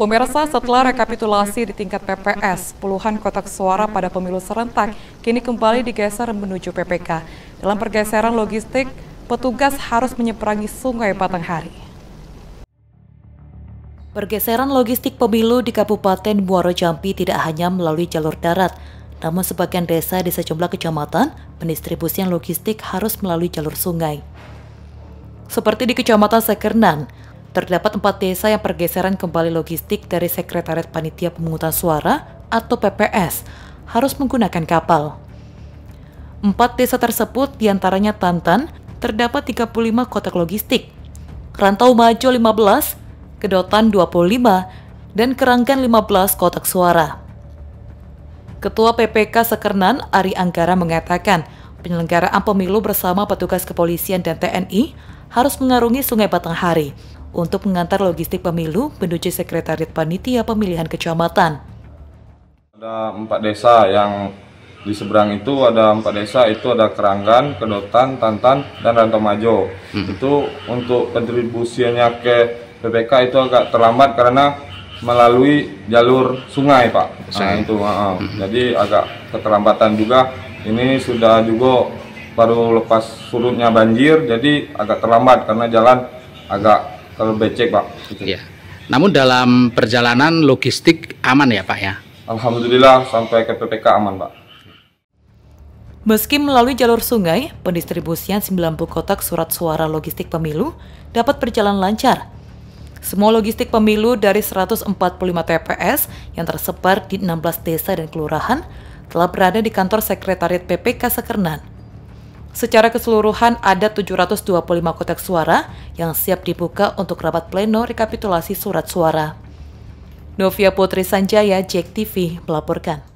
Pemirsa, setelah rekapitulasi di tingkat PPS, puluhan kotak suara pada pemilu serentak kini kembali digeser menuju PPK. Dalam pergeseran logistik, petugas harus menyeberangi Sungai hari. Pergeseran logistik pemilu di Kabupaten Muaro Jambi tidak hanya melalui jalur darat, namun sebagian desa di sejumlah kecamatan, pendistribusian logistik harus melalui jalur sungai. Seperti di Kecamatan Sekernan, terdapat empat desa yang pergeseran kembali logistik dari Sekretariat Panitia Pemungutan Suara atau PPS harus menggunakan kapal. Empat desa tersebut diantaranya Tantan, terdapat 35 kotak logistik, Rantau Majo 15, Kedotan 25, dan Keranggan 15 kotak suara. Ketua PPK Sekernan Ari Anggara mengatakan, penyelenggaraan pemilu bersama petugas kepolisian dan TNI harus mengarungi Sungai Batanghari untuk mengantar logistik pemilu menuju Sekretariat Panitia Pemilihan Kecamatan. Ada empat desa yang di seberang itu ada empat desa itu ada Keranggan, Kedotan, Tantan, dan Rantomajo. Hmm. Itu untuk kontribusinya ke PPK itu agak terlambat karena melalui jalur sungai pak. Nah, sungai. Nah, itu, uh, hmm. jadi agak keterlambatan juga. Ini sudah juga baru lepas surutnya banjir, jadi agak terlambat karena jalan agak kalau becek pak. Iya. Namun dalam perjalanan logistik aman ya pak ya? Alhamdulillah sampai ke PPK aman pak. Meski melalui jalur sungai, pendistribusian 90 kotak surat suara logistik pemilu dapat berjalan lancar. Semua logistik pemilu dari 145 TPS yang tersebar di 16 desa dan kelurahan telah berada di kantor Sekretariat PPK Sekernan. Secara keseluruhan ada 725 kotak suara yang siap dibuka untuk rapat pleno rekapitulasi surat suara. Novia Putri Sanjaya, JEK TV melaporkan.